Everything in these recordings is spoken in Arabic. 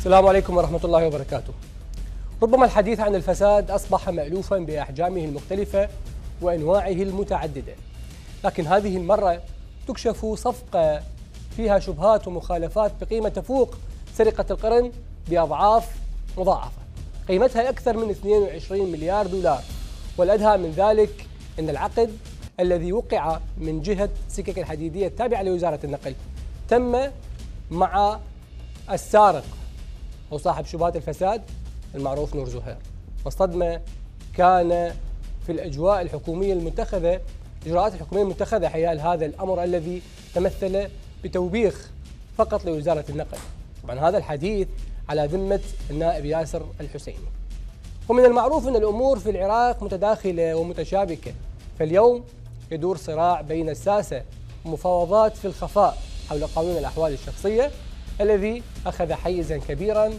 السلام عليكم ورحمة الله وبركاته ربما الحديث عن الفساد أصبح مألوفا بأحجامه المختلفة وأنواعه المتعددة لكن هذه المرة تكشف صفقة فيها شبهات ومخالفات بقيمة تفوق سرقة القرن بأضعاف مضاعفة قيمتها أكثر من 22 مليار دولار والأدهى من ذلك أن العقد الذي وقع من جهة سكك الحديدية التابعة لوزارة النقل تم مع السارق أو صاحب شبهات الفساد المعروف نور زهير والصدمة كان في الأجواء الحكومية المتخذة الإجراءات الحكومية المتخذة حيال هذا الأمر الذي تمثل بتوبيخ فقط لوزارة النقل طبعا هذا الحديث على ذمة النائب ياسر الحسيني ومن المعروف أن الأمور في العراق متداخلة ومتشابكة فاليوم يدور صراع بين الساسة ومفاوضات في الخفاء حول قانون الأحوال الشخصية الذي أخذ حيزا كبيرا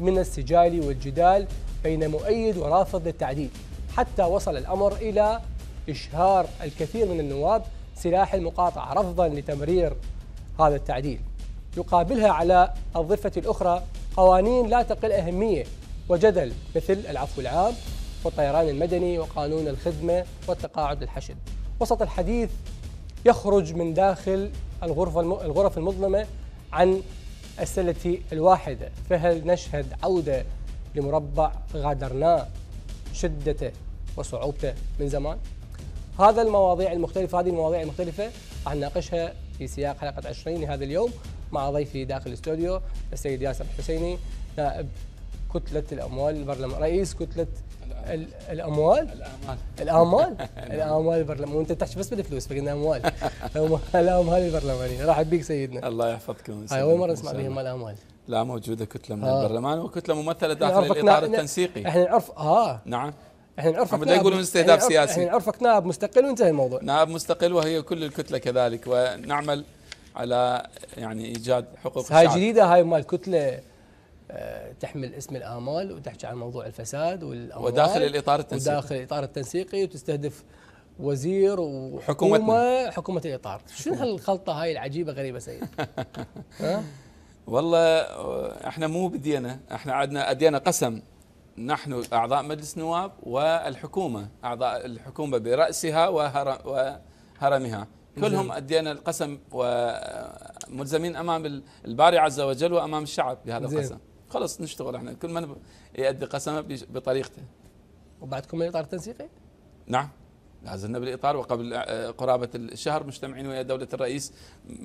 من السجال والجدال بين مؤيد ورافض للتعديل حتى وصل الأمر إلى إشهار الكثير من النواب سلاح المقاطعة رفضا لتمرير هذا التعديل يقابلها على الضفة الأخرى قوانين لا تقل أهمية وجدل مثل العفو العام والطيران المدني وقانون الخدمة والتقاعد الحشد وسط الحديث يخرج من داخل الغرفة الغرف المظلمة عن السلة الواحدة فهل نشهد عودة لمربع غادرناه شدته وصعوبته من زمان هذا المواضيع المختلفة هذه المواضيع المختلفة راح نناقشها في سياق حلقة 20 لهذا اليوم مع ضيفي داخل الاستوديو السيد ياسر الحسيني نائب كتلة الأموال البرلمان رئيس كتلة الاموال الاموال الاموال البرلمان البرلمانيه وانت تحكي بس بالفلوس فقلنا اموال الاموال البرلمانيه راح بيك سيدنا الله يحفظكم هاي اول مره نسمع بهم الاموال لا موجوده كتله من آه. البرلمان وكتله ممثله داخل الاطار التنسيقي احنا نعرف اه نعم احنا نعرفك لا يقولون استهداف سياسي احنا نعرفك نائب مستقل وانتهى الموضوع نائب نعم، مستقل وهي كل الكتله كذلك ونعمل على يعني ايجاد حقوق هاي جديده هاي مال كتله آه، تحمل اسم الآمال وتحكي عن موضوع الفساد والأموال وداخل الإطار التنسيقي وداخل الإطار التنسيقي وتستهدف وزير وحكومة حكومة الإطار شنو هالخلطة هاي العجيبة غريبة سيد ها؟ والله آه، احنا مو بدينا احنا عدنا ادينا قسم نحن اعضاء مجلس النواب والحكومه اعضاء الحكومه براسها وهرمها كلهم ادينا القسم وملزمين آه، امام الباري عز وجل وامام الشعب بهذا القسم خلص نشتغل احنا كل من يؤدي قسمه بطريقته وبعدكم من الاطار التنسيقي؟ نعم لازلنا بالاطار وقبل آه، قرابه الشهر مجتمعين ويا دوله الرئيس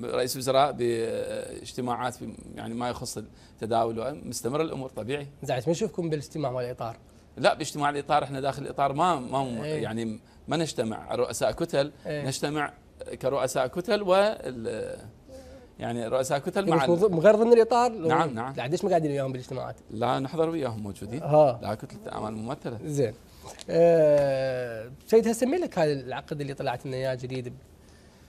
رئيس الوزراء باجتماعات يعني ما يخص التداول مستمر الامور طبيعي. زعلت ما نشوفكم بالاجتماع والاطار؟ لا باجتماع الاطار احنا داخل الاطار ما ما ايه. يعني ما نجتمع رؤساء كتل ايه. نجتمع كرؤساء كتل وال يعني رؤساء كتل يعني مع المفروض من غير ضمن الاطار نعم نعم ليش ما قاعدين وياهم بالاجتماعات؟ لا نحضر وياهم موجودين ها. لا كتله الامان ممثله زين أه سيد هسه لك هذا العقد اللي طلعت لنا اياه جديد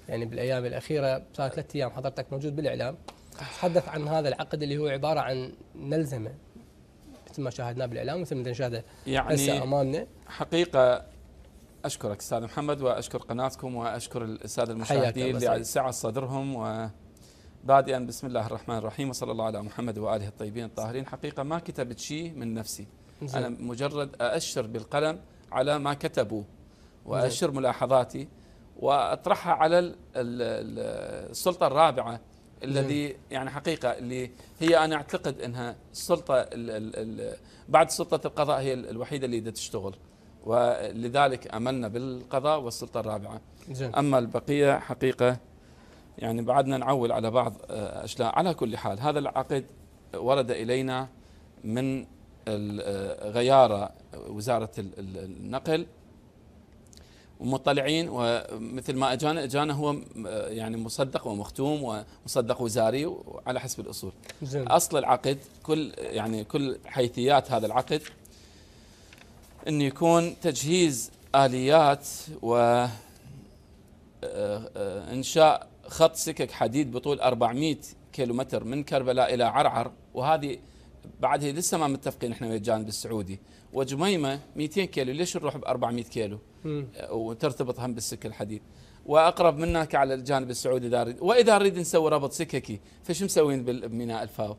يعني بالايام الاخيره صار ثلاث ايام حضرتك موجود بالاعلام تحدث عن هذا العقد اللي هو عباره عن نلزمه مثل ما شاهدناه بالاعلام مثل ما نشاهده يعني امامنا حقيقه اشكرك استاذ محمد واشكر قناتكم واشكر الساده المشاهدين اللي سعى صدرهم و بادئا بسم الله الرحمن الرحيم وصلى الله على محمد وآله الطيبين الطاهرين حقيقة ما كتبت شيء من نفسي زي. أنا مجرد أأشر بالقلم على ما كتبوا وأشر ملاحظاتي وأطرحها على السلطة الرابعة الذي يعني حقيقة اللي هي أنا أعتقد أنها السلطة الـ الـ بعد سلطة القضاء هي الوحيدة اللي تشتغل ولذلك أملنا بالقضاء والسلطة الرابعة زين. أما البقية حقيقة يعني بعدنا نعول على بعض آه، أشلاء على كل حال هذا العقد ورد إلينا من آه، غيارة وزارة النقل ومطلعين ومثل ما اجانا اجانا هو آه، يعني مصدق ومختوم ومصدق وزاري وعلى حسب الاصول. زين. اصل العقد كل يعني كل حيثيات هذا العقد انه يكون تجهيز اليات وانشاء خط سكك حديد بطول 400 كيلو متر من كربلاء إلى عرعر وهذه بعدها لسه ما متفقين احنا ويا الجانب السعودي وجميمه 200 كيلو ليش نروح ب 400 كيلو آه، وترتبط هم بالسكه الحديد واقرب منك على الجانب السعودي اذا اريد واذا نريد نسوي ربط سككي فشو مسوين بميناء الفاو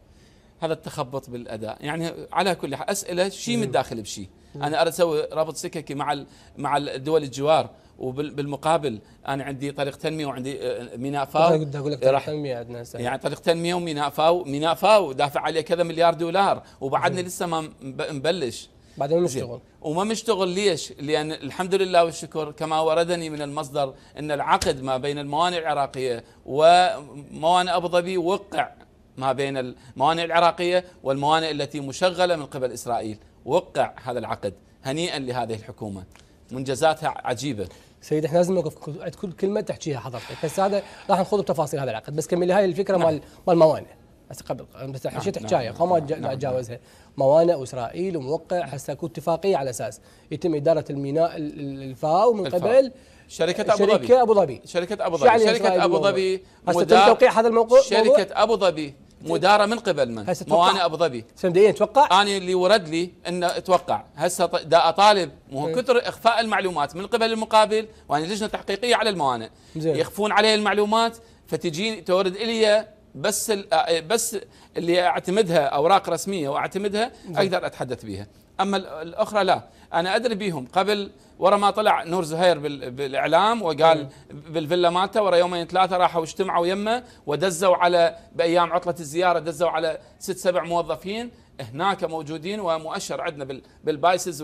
هذا التخبط بالاداء يعني على كل حال اسئله شيء من بشيء انا اريد اسوي رابط سككي مع مع الدول الجوار وبالمقابل انا عندي طريق تنميه وعندي آه، ميناء فاو كنت اقول لك طريق تنميه عندنا يعني طريق تنميه وميناء فاو ميناء فاو دافع عليه كذا مليار دولار وبعدنا لسه ما مبلش بعدين ما مشتغل وما مشتغل ليش؟ لان الحمد لله والشكر كما وردني من المصدر ان العقد ما بين الموانئ العراقيه وموانئ ابو ظبي وقع ما بين الموانئ العراقيه والموانئ التي مشغله من قبل اسرائيل وقع هذا العقد هنيئا لهذه الحكومه منجزاتها عجيبه سيد احنا لازم نوقف عند كل كلمه تحكيها حضرتك بس هذا راح نخوض بتفاصيل هذا العقد بس كمل هاي الفكره نعم. مال مال موانئ بس قبل بس احنا شو حكايه ما نعم، اتجاوزها نعم. موانئ واسرائيل وموقع هسه اكو اتفاقيه على اساس يتم اداره الميناء الفاو من قبل شركة أبو ظبي شركة أبو ظبي شركة أبو ظبي شركة أبو ظبي هسه تم توقيع هذا الموقع شركة أبو ظبي مداره من قبل من؟ موانئ ابو ظبي مبدئيا إيه، توقع انا اللي ورد لي ان اتوقع هسه دا اطالب مو إيه. كثر اخفاء المعلومات من قبل المقابل وانا لجنه تحقيقيه على الموانئ زين. يخفون علي المعلومات فتجيني تورد الي بس آه، إيه، بس اللي اعتمدها اوراق رسميه واعتمدها اقدر اتحدث بها اما الاخرى لا انا ادري بيهم قبل ورا ما طلع نور زهير بالاعلام وقال بالفيلا مالته ورا يومين ثلاثه راحوا اجتمعوا يمه ودزوا على بايام عطله الزياره دزوا على ست سبع موظفين هناك موجودين ومؤشر عندنا بالبايسز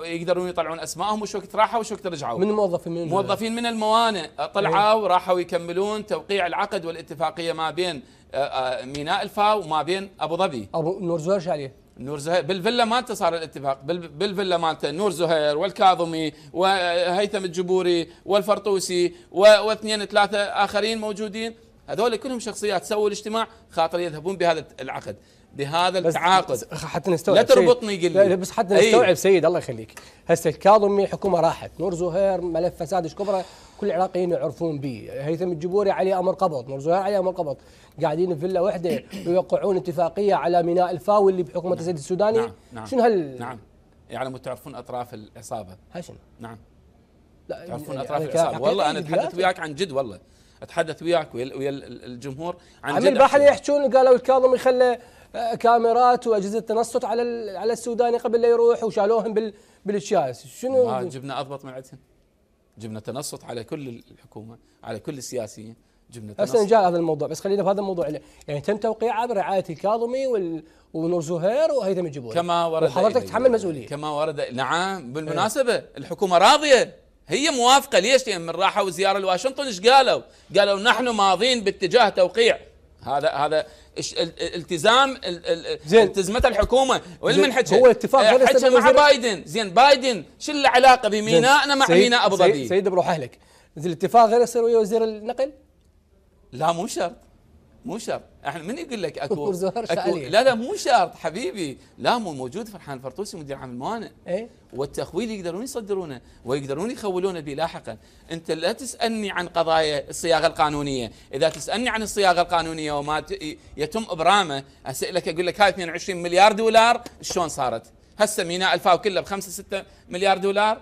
ويقدرون يطلعون اسمائهم وش وقت راحوا وش وقت رجعوا من الموظفين من موظفين من الموانئ طلعوا إيه. وراحوا يكملون توقيع العقد والاتفاقيه ما بين آه، آه، ميناء الفاو وما بين ابو ظبي ابو نور زهير شو عليه؟ نور زهير بالفيلا مالته صار الاتفاق بالفيلا مالته نور زهير والكاظمي وهيثم الجبوري والفرطوسي واثنين ثلاثه اخرين موجودين هذول كلهم شخصيات سووا الاجتماع خاطر يذهبون بهذا العقد بهذا التعاقد حتى نستوعب لا تربطني قل لي بس حتى نستوعب سيد الله يخليك هسه الكاظمي حكومه راحت نور زهير ملف فساد كبرى كبره كل العراقيين يعرفون به هيثم الجبوري عليه امر قبض نور زهير عليه امر قبض قاعدين في فيلا وحده ويوقعون اتفاقيه على ميناء الفاوي اللي بحكومه نعم. السيد السوداني نعم نعم شنو هال نعم يعلم يعني تعرفون اطراف العصابه شنو نعم لا تعرفون يعني اطراف العصابه والله انا اتحدث وياك عن جد والله اتحدث وياك ويا الجمهور عن جد عمي البحر يحكون قالوا الكاظمي خلى كاميرات واجهزه تنصت على على السوداني قبل لا يروح وشالوهم بال بالشاس شنو ما جبنا اضبط من عندهم جبنا تنصت على كل الحكومه على كل السياسيين جبنا تنصت هسه جاء هذا الموضوع بس خلينا في هذا الموضوع يعني تم توقيعه برعايه الكاظمي وال ونور زهير وهيثم الجبوري كما ورد وحضرتك تتحمل مسؤوليه كما ورد نعم بالمناسبه إيه. الحكومه راضيه هي موافقه ليش؟ لان من راحوا زياره لواشنطن ايش قالوا؟ قالوا نحن ماضين باتجاه توقيع هذا هذا التزام التزمته الحكومه والمن حكى هو اتفاق إيه، حكى مع بايدن زين بايدن شو العلاقه بميناءنا مع ميناء ابو ظبي سيد بروح اهلك الاتفاق غير يصير ويا وزير النقل لا مو شرط مو شرط احنا من يقول لك اكو, أكو لا لا مو شرط حبيبي لا مو موجود فرحان الفرطوسي مدير عام الموانئ ايه؟ والتخويل يقدرون يصدرونه ويقدرون يخولونه به لاحقا انت لا تسالني عن قضايا الصياغه القانونيه اذا تسالني عن الصياغه القانونيه وما يتم ابرامه اسالك اقول لك هاي 22 مليار دولار شلون صارت هسه ميناء الفاو كله ب 5 6 مليار دولار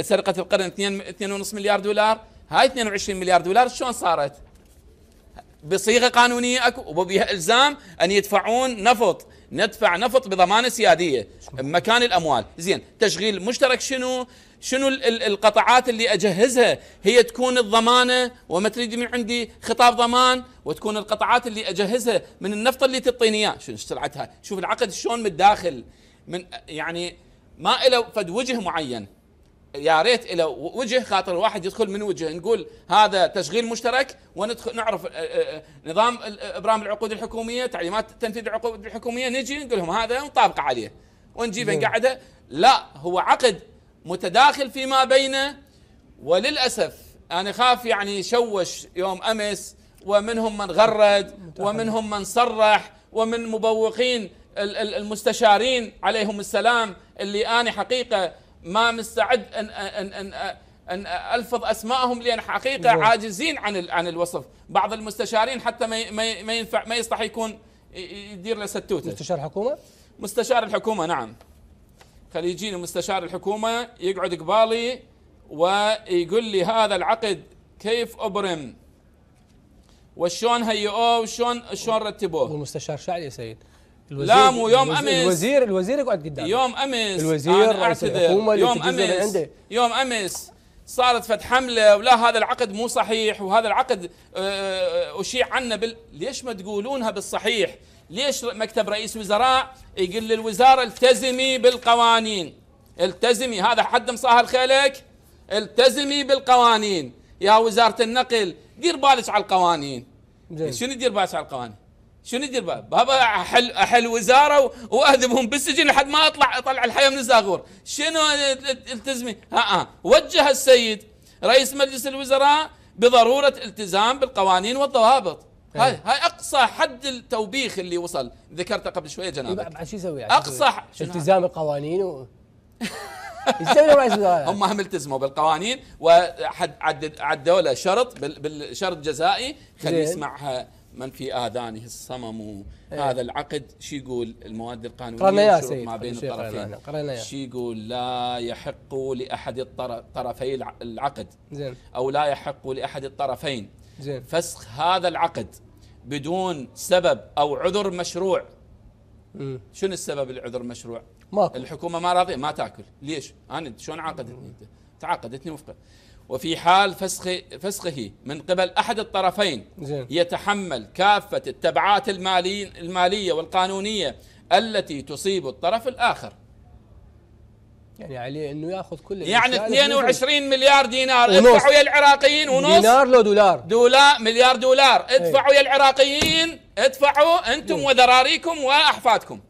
سرقه القرن 2 2.5 مليار دولار هاي 22 مليار دولار شلون صارت بصيغه قانونيه اكو وبها الزام ان يدفعون نفط ندفع نفط بضمانه سياديه مكان الاموال زين تشغيل مشترك شنو شنو القطعات اللي اجهزها هي تكون الضمانه وما تريد من عندي خطاب ضمان وتكون القطعات اللي اجهزها من النفط اللي تعطيني اياه شنو سرعتها شوف العقد شلون من الداخل من يعني ما له فد وجه معين يا ريت الى وجه خاطر الواحد يدخل من وجه نقول هذا تشغيل مشترك وندخل نعرف آه، آه، آه، نظام ابرام العقود الحكوميه تعليمات تنفيذ العقود الحكوميه نجي نقول لهم هذا ونطابق عليه ونجيبه نقعده لا هو عقد متداخل فيما بينه وللاسف انا خاف يعني شوش يوم امس ومنهم من غرد ومنهم من صرح ومن مبوقين المستشارين عليهم السلام اللي انا حقيقه ما مستعد ان ان ان, أن الفظ اسمائهم لان حقيقه نعم. عاجزين عن عن الوصف، بعض المستشارين حتى ما ما ينفع ما يصلح يكون يدير له ستوته. مستشار حكومه؟ مستشار الحكومه نعم. يجيني مستشار الحكومه يقعد قبالي ويقول لي هذا العقد كيف ابرم؟ وشون هيئوه وشون شلون رتبوه؟ هو مستشار شعلي يا سيد لاموا يوم امس الوزير الوزير يقعد قدامي يوم امس الوزير اعتذر يوم امس يوم امس صارت فتح حمله ولا هذا العقد مو صحيح وهذا العقد آه، آه، اشيع عنه بال... ليش ما تقولونها بالصحيح؟ ليش مكتب رئيس وزراء يقول للوزاره التزمي بالقوانين التزمي هذا حد مصاهر خيلك التزمي بالقوانين يا وزاره النقل دير بالك على القوانين شنو دير بالك على القوانين؟ شنو يدير بابا؟ بابا احل احل وزاره واهذبهم بالسجن لحد ما اطلع اطلع الحياه من الزاغور، شنو التزمي؟ ها ها وجه السيد رئيس مجلس الوزراء بضروره التزام بالقوانين والضوابط. إيه. هاي هاي اقصى حد التوبيخ اللي وصل ذكرته قبل شويه جناب إيه، شو يسوي يعني اقصى التزام القوانين و... هم هم التزموا بالقوانين وحد عدوا له شرط بالشرط الجزائي خليه يسمعها من في آذانه الصمم أيه. هذا العقد شو يقول المواد القانونية قرنا يا سيد ما بين الطرفين قرأنا شو يقول لا يحق لأحد الطرفي العقد زين أو لا يحق لأحد الطرفين زين فسخ هذا العقد بدون سبب أو عذر مشروع شنو السبب العذر المشروع ماكو. الحكومه ما راضيه ما تاكل ليش انا شلون عاقدتني انت تعاقدتني وفقا وفي حال فسخ فسخه من قبل احد الطرفين زين. يتحمل كافه التبعات المالي الماليه والقانونيه التي تصيب الطرف الاخر يعني عليه انه ياخذ كل يعني 22 مليار دينار ادفعوا يا العراقيين ونص دينار لو دولار دولار مليار دولار إيه. ادفعوا يا العراقيين ادفعوا انتم إيه. وذراريكم واحفادكم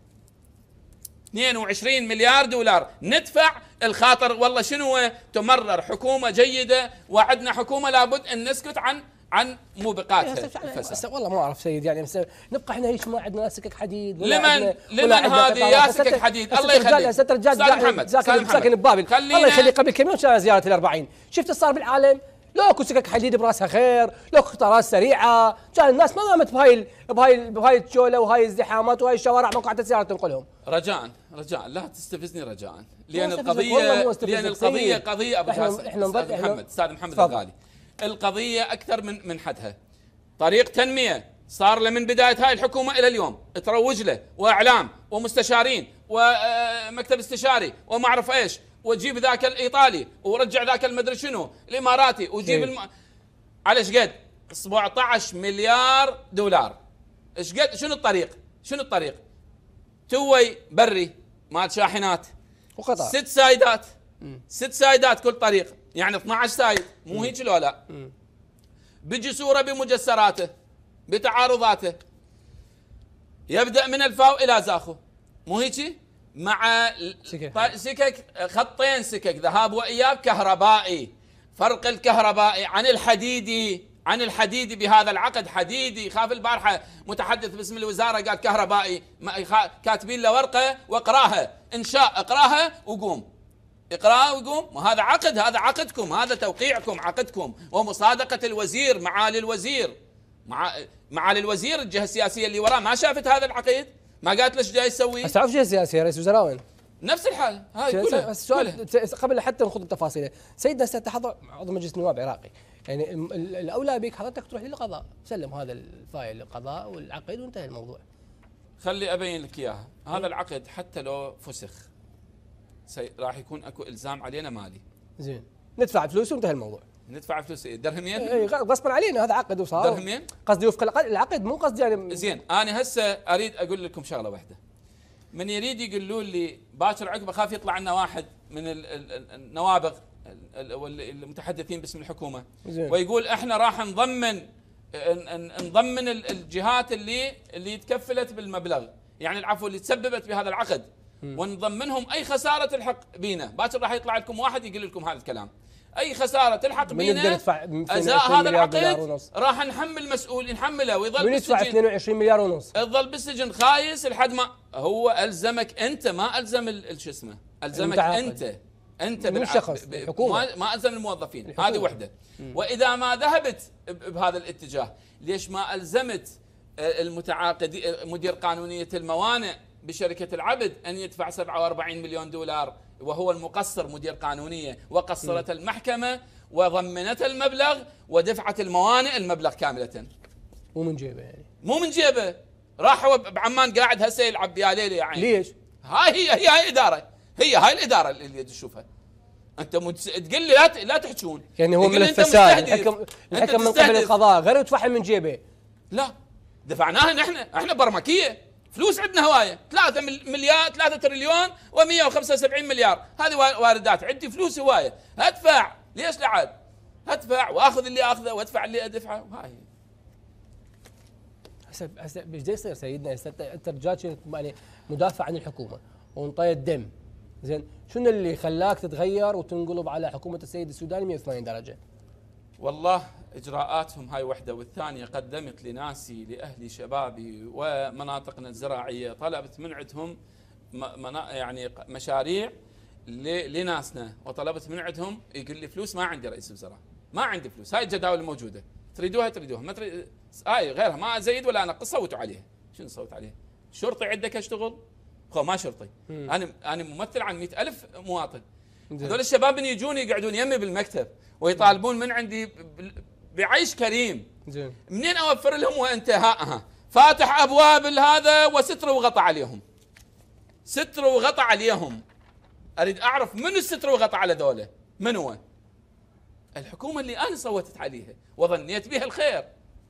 22 مليار دولار ندفع الخاطر والله شنو تمرر حكومه جيده وعندنا حكومه لابد ان نسكت عن عن موبقاتها إيه، والله ما اعرف سيد يعني نبقى احنا هيش ما عندنا سكك حديد لمن لمن هذه يا سكك حديد الله يخليك استاذ رجال محمد ساكن ببابل الله يخليك قبل كم يوم زياره ال 40 شفت صار بالعالم لو سكك حديد براسها خير لو قطارات سريعه كان الناس ما قامت بهاي بهاي بهاي الشوله وهاي الزحامات وهاي الشوارع ما قعدت سياره تنقلهم رجاء رجاء لا تستفزني رجاء لان القضيه لان القضيه قضيه ابو جاسم احنا استاذ محمد استاذ محمد الغالي القضيه اكثر من من حدها طريق تنميه صار له من بدايه هاي الحكومه الى اليوم تروج له واعلام ومستشارين ومكتب استشاري وما اعرف ايش وتجيب ذاك الايطالي ورجع ذاك المدري شنو الاماراتي وجيب إيه. الم... على ايش قد 17 مليار دولار ايش قد شنو الطريق شنو الطريق توي بري مال شاحنات وقطع ست سايدات ست سايدات كل طريق يعني 12 سايد مو هيك لو لا بجسوره بمجسراته بتعارضاته يبدا من الفاو الى زاخو مو هيك مع سكك, سكك خطين سكك ذهاب واياب كهربائي فرق الكهربائي عن الحديدي عن الحديدي بهذا العقد حديدي خاف البارحه متحدث باسم الوزاره قال كهربائي كاتبين له ورقه واقراها انشاء اقراها وقوم اقراها وقوم وهذا عقد هذا عقدكم هذا توقيعكم عقدكم ومصادقه الوزير معالي الوزير معالي الوزير الجهه السياسيه اللي وراه ما شافت هذا العقيد ما قالت ليش جاي تسوي؟ بس تعرف جهه سياسيه رئيس وزراء وين؟ نفس الحال هاي كلها بس سؤال قبل حتى نخوض التفاصيل سيدنا سيد عضو مجلس نواب عراقي يعني الاولى بك حضرتك تروح للقضاء سلم هذا الفايل للقضاء والعقد وانتهى الموضوع خلي ابين لك اياها هذا العقد حتى لو فسخ راح يكون اكو الزام علينا مالي زين ندفع فلوس وانتهى الموضوع ندفع فلوس ايه درهمين؟ اي غصبا علينا هذا عقد وصار درهمين؟ قصدي وفق العقد مو قصدي يعني زين انا هسه اريد اقول لكم شغله واحده من يريد يقولوا لي باكر عقب اخاف يطلع لنا واحد من النوابغ المتحدثين باسم الحكومه زين. ويقول احنا راح نضمن نضمن الجهات اللي اللي تكفلت بالمبلغ يعني العفو اللي تسببت بهذا العقد ونضمنهم اي خساره تلحق بينا باكر راح يطلع لكم واحد يقول لكم هذا الكلام اي خساره تلحق بينا ازاء هذا العقد راح نحمل مسؤول نحمله ويظل من يدفع 22 مليار ونص يظل بالسجن خايس لحد ما هو الزمك انت ما الزم شو اسمه الزمك انت, انت انت من شخص الحكومة. ما الزم الموظفين الحكومة. هذه وحده واذا ما ذهبت بهذا الاتجاه ليش ما الزمت آه، المتعاقد آه، مدير قانونيه الموانئ بشركة العبد أن يدفع 47 مليون دولار وهو المقصر مدير قانونية وقصرت المحكمة وضمنت المبلغ ودفعت الموانئ المبلغ كاملة مو من جيبه يعني مو من جيبه راح بعمان قاعد هسه يلعب يا ليلي يا عين ليش؟ هاي هي هي هاي الإدارة هي هاي الإدارة اللي تشوفها انت متس... تقول لي لا ت... لا تحجون يعني هو من الفساد الحكم الحكم من قبل القضاء غير يدفعها من جيبه لا دفعناها نحن احنا برمكيه فلوس عندنا هوايه 3 مليار 3 تريليون و175 مليار هذه واردات عندي فلوس هوايه ادفع ليش لعب ادفع واخذ اللي اخذه وادفع اللي ادفعه وهاي هسه هسه ايش يصير سيدنا انت انت رجعت يعني مدافع عن الحكومه وانطيت دم زين شنو اللي خلاك تتغير وتنقلب على حكومه السيد السوداني 180 درجه؟ والله إجراءاتهم هاي وحدة والثانية قدمت لناسي لأهلي شبابي ومناطقنا الزراعية طلبت من عندهم يعني مشاريع لناسنا وطلبت من عندهم يقول لي فلوس ما عندي رئيس وزراء ما عندي فلوس هاي الجداول الموجودة تريدوها تريدوها ما تريد هاي غيرها ما أزيد ولا أنقص صوتوا عليها شنو صوت عليها شرطي عندك أشتغل خو ما شرطي أنا أنا ممثل عن مئة ألف مواطن هذول الشباب يجون يقعدون يمي بالمكتب ويطالبون من عندي بعيش كريم منين اوفر لهم وانتهاءها فاتح ابواب هذا وستر وغطى عليهم ستر وغطى عليهم اريد اعرف من الستر وغطى على ذولا من هو الحكومه اللي انا صوتت عليها وظنيت بها الخير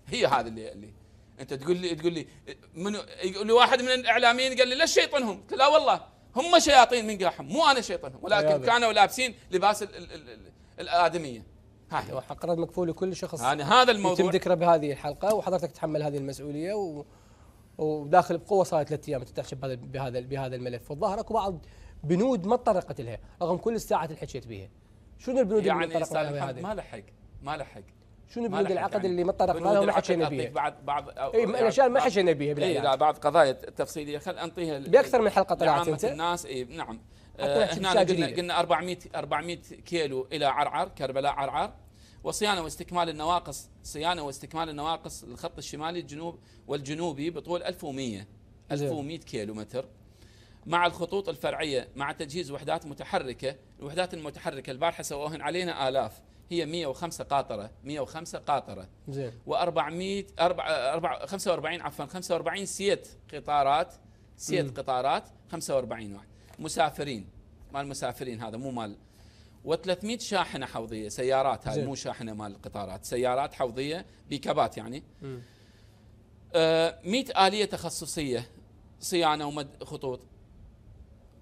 هي هذا اللي, اللي انت تقول لي تقول لي من يقول لي واحد من الاعلاميين قال لي ليش شيطنهم؟ قلت لا والله هم شياطين من قاحم مو انا شيطنهم ولكن كانوا لابسين لباس الادميه هو رد مكفول لكل شخص يعني هذا الموضوع يتم ذكره بهذه الحلقه وحضرتك تتحمل هذه المسؤوليه و... وداخل بقوه صارت ثلاث ايام تتحشى بهذا بهذا بهذا الملف والظاهر اكو بعض بنود ما تطرقت لها رغم كل الساعات اللي حكيت بها شنو البنود يعني اللي ما يعني تطرقت لها هذه؟ ما لحق ما لحق شنو بنود العقد يعني اللي ما تطرقنا لها وما حكينا بها؟ بعد بعض اي يعني الاشياء ما حكينا بيها اي لا بعض قضايا تفصيليه خل انطيها باكثر من حلقه طلعت انت الناس اي نعم آه، احنا قلنا قلنا 400 400 كيلو الى عرعر كربلاء عرعر وصيانة واستكمال النواقص صيانة واستكمال النواقص الخط الشمالي الجنوب والجنوبي بطول 1100 1100 كيلو متر مع الخطوط الفرعية مع تجهيز وحدات متحركة الوحدات المتحركة البارحة سووهن علينا آلاف هي 105 قاطرة 105 قاطرة زين و400 4 45 عفوا 45 سيت قطارات سيت قطارات 45 واحد مسافرين مال مسافرين هذا مو مال و300 شاحنه حوضيه سيارات هاي مو شاحنه مال القطارات سيارات حوضيه بيكابات يعني امم 100 آه، آلية تخصصية صيانة ومد خطوط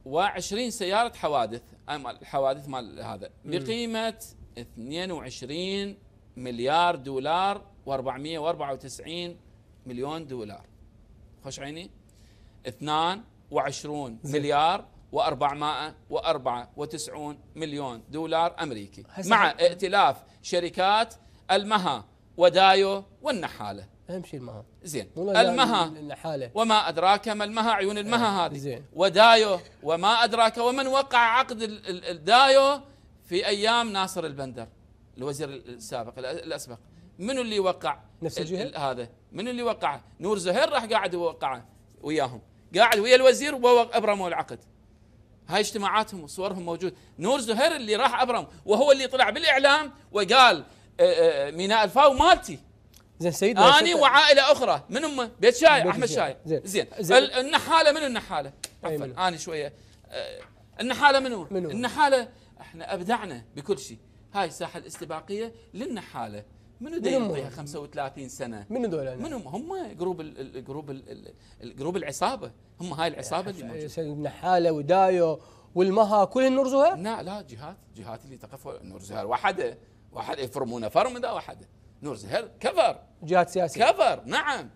و20 سيارة حوادث آه، الحوادث مال هذا بقيمة 22 مليار دولار و494 مليون دولار خش عيني 22 مليار و494 مليون دولار أمريكي مع ائتلاف شركات المها ودايو والنحالة أهم شيء المها زين المها يعني النحالة وما أدراك ما المها عيون المها آه، هذه زين ودايو وما أدراك ومن وقع عقد الدايو في أيام ناصر البندر الوزير السابق الأسبق من اللي وقع نفس الجهة هذا من اللي وقع نور زهير راح قاعد وقعه وياهم قاعد ويا الوزير وابرموا العقد هاي اجتماعاتهم وصورهم موجود نور زهير اللي راح ابرم وهو اللي طلع بالاعلام وقال آه، آه، ميناء الفاو مالتي زين سيد اني وعائله اخرى من هم بيت بيت احمد شاي زين, زين. زين. النحاله منو النحاله؟ عفوا اني شويه آه، النحاله منو؟ منو؟ النحاله احنا ابدعنا بكل شيء هاي الساحه الاستباقيه للنحاله منو داير 35 سنه منو دول منو هم جروب الجروب الجروب العصابه هم هاي العصابه اللي موجوده النحاله ودايو والمها كل نرزوها؟ لا لا جهات جهات اللي تقف نرزها وحده واحد يفرمونه فرمده وحده نور زهر كفر جهات سياسيه كفر نعم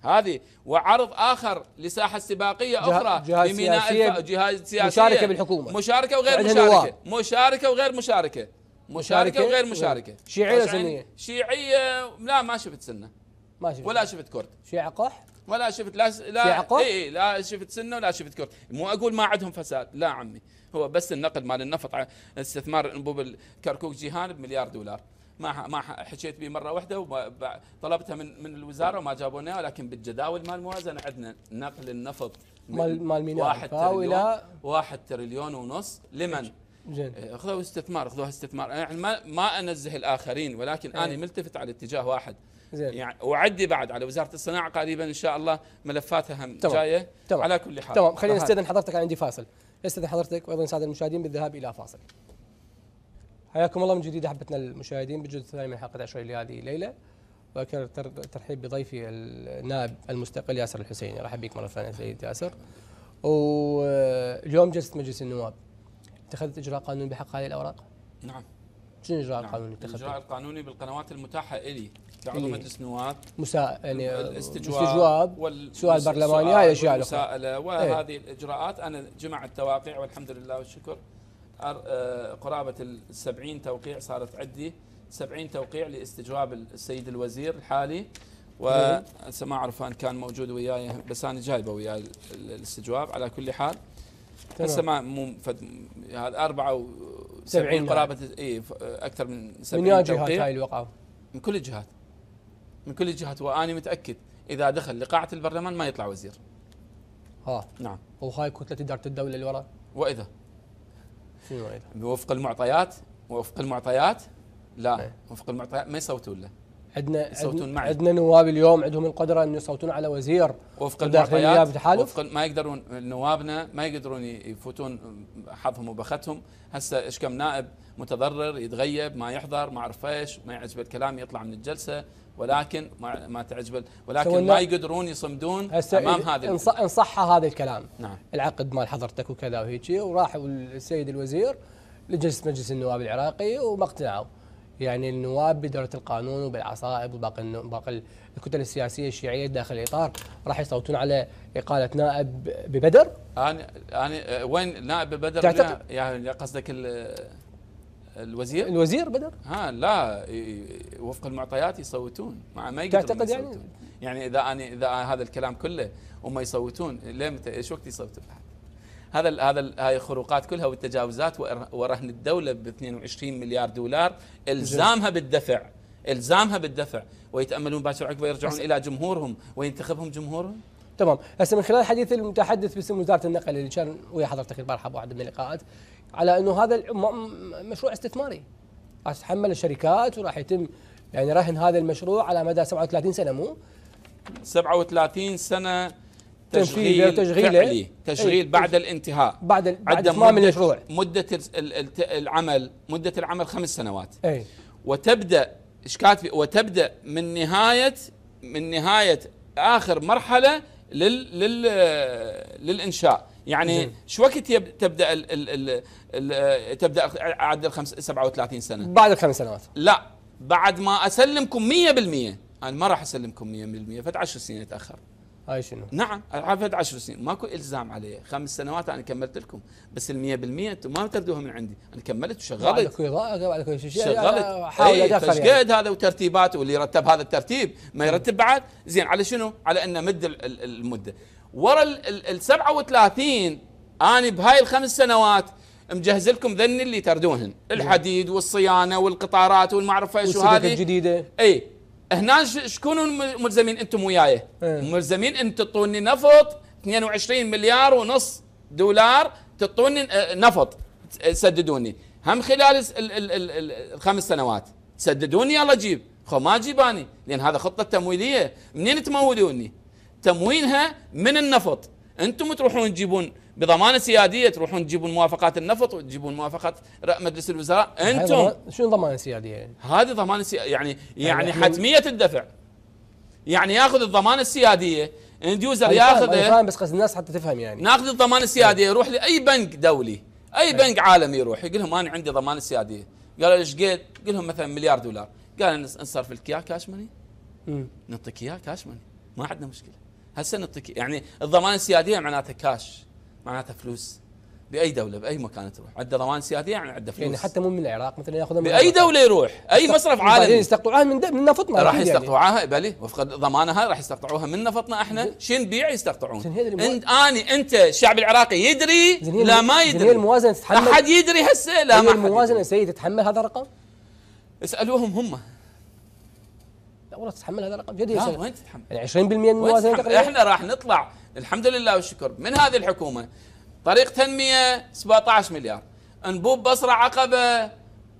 هذه وعرض اخر لساحه سباقيه اخرى جهاز لميناء سياسية الف... جهاز سياسيه مشاركه بالحكومه مشاركه وغير مشاركه مشاركه وغير مشاركه مشاركه وغير مشاركه شيعيه ولا سنيه؟ شيعيه لا ما شفت سنه ما شفت ولا شفت كرد شيعه قح؟ ولا شفت لا لا اي إيه، لا شفت سنه ولا شفت كرد مو اقول ما عندهم فساد لا عمي هو بس النقد مال النفط استثمار انبوب الكركوك جيهان بمليار دولار ما ما حكيت به مره واحده وطلبتها من من الوزاره وما جابونها ولكن بالجداول مال الموازنه عندنا نقل النفط مال مال ميناء واحد تريليون واحد تريليون ونص لمن؟ زين إيه، خذوا استثمار خذوها استثمار انا يعني ما ما انزه الاخرين ولكن إيه. انا ملتفت على اتجاه واحد زين يعني وعدي بعد على وزاره الصناعه قريبا ان شاء الله ملفاتها هم طبعًا. جايه طبعًا. على كل حال تمام خلينا نستاذن حضرتك عندي فاصل استاذن حضرتك وايضا ساده المشاهدين بالذهاب الى فاصل حياكم الله من جديد احبتنا المشاهدين بالجزء الثاني من حلقه عشوائي لهذه الليله واكرر ترحيب بضيفي النائب المستقل ياسر الحسيني رحب بك مره ثانيه سيد ياسر واليوم جلسه مجلس النواب اتخذت اجراء قانوني بحق هذه الاوراق؟ نعم شنو الاجراء نعم. القانوني اتخذته؟ الاجراء القانوني بالقنوات المتاحه الي كعضو مجلس النواب مسا... يعني آه، الاستجواب, الاستجواب والسؤال البرلماني هاي الاشياء المساءله إيه. وهذه ايه؟ الاجراءات انا جمع التواقيع والحمد لله والشكر آه، قرابه ال 70 توقيع صارت عندي 70 توقيع لاستجواب السيد الوزير الحالي و إيه. ما اعرف ان كان موجود وياي بس انا جايبه وياي الاستجواب على كل حال هسه ما مو فد هذا 74 قرابه اي اكثر من 70 من جهات هاي الوقعه من كل الجهات من كل الجهات واني متاكد اذا دخل لقاعه البرلمان ما يطلع وزير ها نعم وهاي كتله اداره الدوله اللي ورا واذا وفق المعطيات وفق المعطيات لا إيه. وفق المعطيات ما يصوتون له عندنا يصوتون معي عندنا نواب اليوم عندهم القدره انه يصوتون على وزير وفق المعطيات وفق ما يقدرون نوابنا ما يقدرون يفوتون حظهم وبختهم هسه ايش كم نائب متضرر يتغيب ما يحضر ما اعرف ايش ما يعجبه الكلام يطلع من الجلسه ولكن ما ما تعجبه ولكن ما يقدرون يصمدون امام هذا ان صح, صح هذا الكلام نعم العقد مال حضرتك وكذا وهيك وراح السيد الوزير لجلسه مجلس النواب العراقي وما اقتنعوا يعني النواب بدوله القانون وبالعصائب وباقي باقي الكتل السياسية الشيعية داخل الإطار راح يصوتون على إقالة نائب ببدر؟ أنا أنا وين نائب ببدر؟ يعني قصدك الوزير الوزير بدر ها لا وفق المعطيات يصوتون مع ما يقدرون تعتقد يعني يعني اذا انا اذا هذا الكلام كله وما يصوتون ليه متى ايش وقت يصوتون هذا الـ هذا الـ هاي الخروقات كلها والتجاوزات ورهن الدوله ب 22 مليار دولار الزامها بالدفع الزامها بالدفع ويتاملون باكر عقبه يرجعون الى جمهورهم وينتخبهم جمهورهم تمام هسه من خلال حديث المتحدث باسم وزاره النقل اللي كان ويا حضرتك البارحه بواحد من اللقاءات على انه هذا مشروع استثماري راح تتحمل الشركات وراح يتم يعني رهن هذا المشروع على مدى 37 سنه مو 37 سنه تشغيل وتشغيله فعلي تشغيل بعد الانتهاء بعد بعد اتمام المشروع مده العمل مده العمل خمس سنوات أي. وتبدا ايش كاتب وتبدا من نهايه من نهايه اخر مرحله لل لل للانشاء يعني شو وقت تبدا ال ال ال ال تبدا عد ال 37 سنه بعد الخمس سنوات لا بعد ما اسلمكم 100% انا ما راح اسلمكم 100% فد 10 سنين اتاخر هاي شنو؟ نعم عفد 10 سنين ماكو الزام عليه خمس سنوات انا كملت لكم بس ال 100% انتم ما تردوها من عندي انا كملت وشغلت شغلت شغلت إيه، ادخل يعني. هذا وترتيبات واللي رتب هذا الترتيب ما يرتب بعد زين على شنو؟ على انه مد المده ورا ال 37 انا بهاي الخمس سنوات مجهز لكم ذني اللي تردوهن نعم. الحديد والصيانه والقطارات والمعرفه شو هذه الجديده اي هنا شكونوا ملزمين انتم وياي؟ إيه. ملزمين ان تعطوني نفط 22 مليار ونص دولار تعطوني آه، نفط تسددوني هم خلال الخمس سنوات تسددوني يلا جيب خو ما جيباني لان هذا خطه تمويليه منين تمولوني؟ تموينها من النفط انتم تروحون تجيبون بضمانه سياديه تروحون تجيبون موافقات النفط وتجيبون موافقات مجلس الوزراء انتم شنو ضمانه سياديه يعني؟ هذه ضمانه سياديه يعني يعني, يعني حتميه الدفع يعني ياخذ الضمانه السياديه اند يوزر ياخذ فاهم بس قصد الناس حتى تفهم يعني ناخذ الضمانه إيه. السياديه يروح لاي بنك دولي اي إيه. بنك عالمي يروح يقول لهم انا عندي ضمانه سياديه قالوا ايش قيد؟ قل لهم مثلا مليار دولار قال نصرف لك اياه كاش ماني نعطيك اياه كاش ماني ما عندنا مشكله هسه نعطيك يعني الضمانه السياديه معناتها كاش معناتها فلوس باي دوله باي مكان تروح عنده ضمان سيادي يعني عنده فلوس يعني حتى مو من العراق مثلا ياخذ باي دوله يروح اي مصرف عالمي يستقطعوها من من نفطنا راح يعني. يستقطعوها يعني. بلي وفق ضمانها راح يستقطعوها من نفطنا احنا شو نبيع يستقطعون انت اني انت الشعب العراقي يدري لا ما يدري هي الموازنه تتحمل احد يدري هسه لا ما الموازنه سيد تتحمل هذا الرقم اسالوهم هم لا والله تتحمل هذا الرقم جد يا لا وين تتحمل يعني 20% من الموازنه تقريبا احنا راح نطلع الحمد لله والشكر من هذه الحكومة طريق تنمية 17 مليار انبوب بصرة عقبة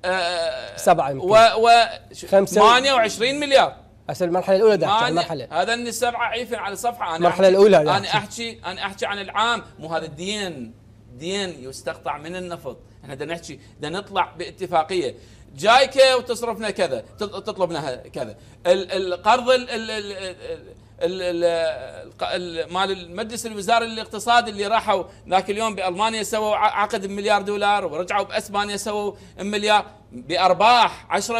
آه، سبعة يمكن و, و 28 مليار هسه المرحله الاولى ده المرحله هذا اني سبعة عيفن على صفحه انا المرحله الاولى انا أحكي. انا احكي عن العام مو هذا الدين دين يستقطع من النفط احنا بدنا نحكي بدنا نطلع باتفاقيه جايكه وتصرفنا كذا تطلبنا كذا القرض ال ال ال مال المجلس الوزاري للاقتصاد اللي راحوا ذاك اليوم بالمانيا سووا عقد بمليار دولار ورجعوا باسبانيا سووا مليار بارباح 10%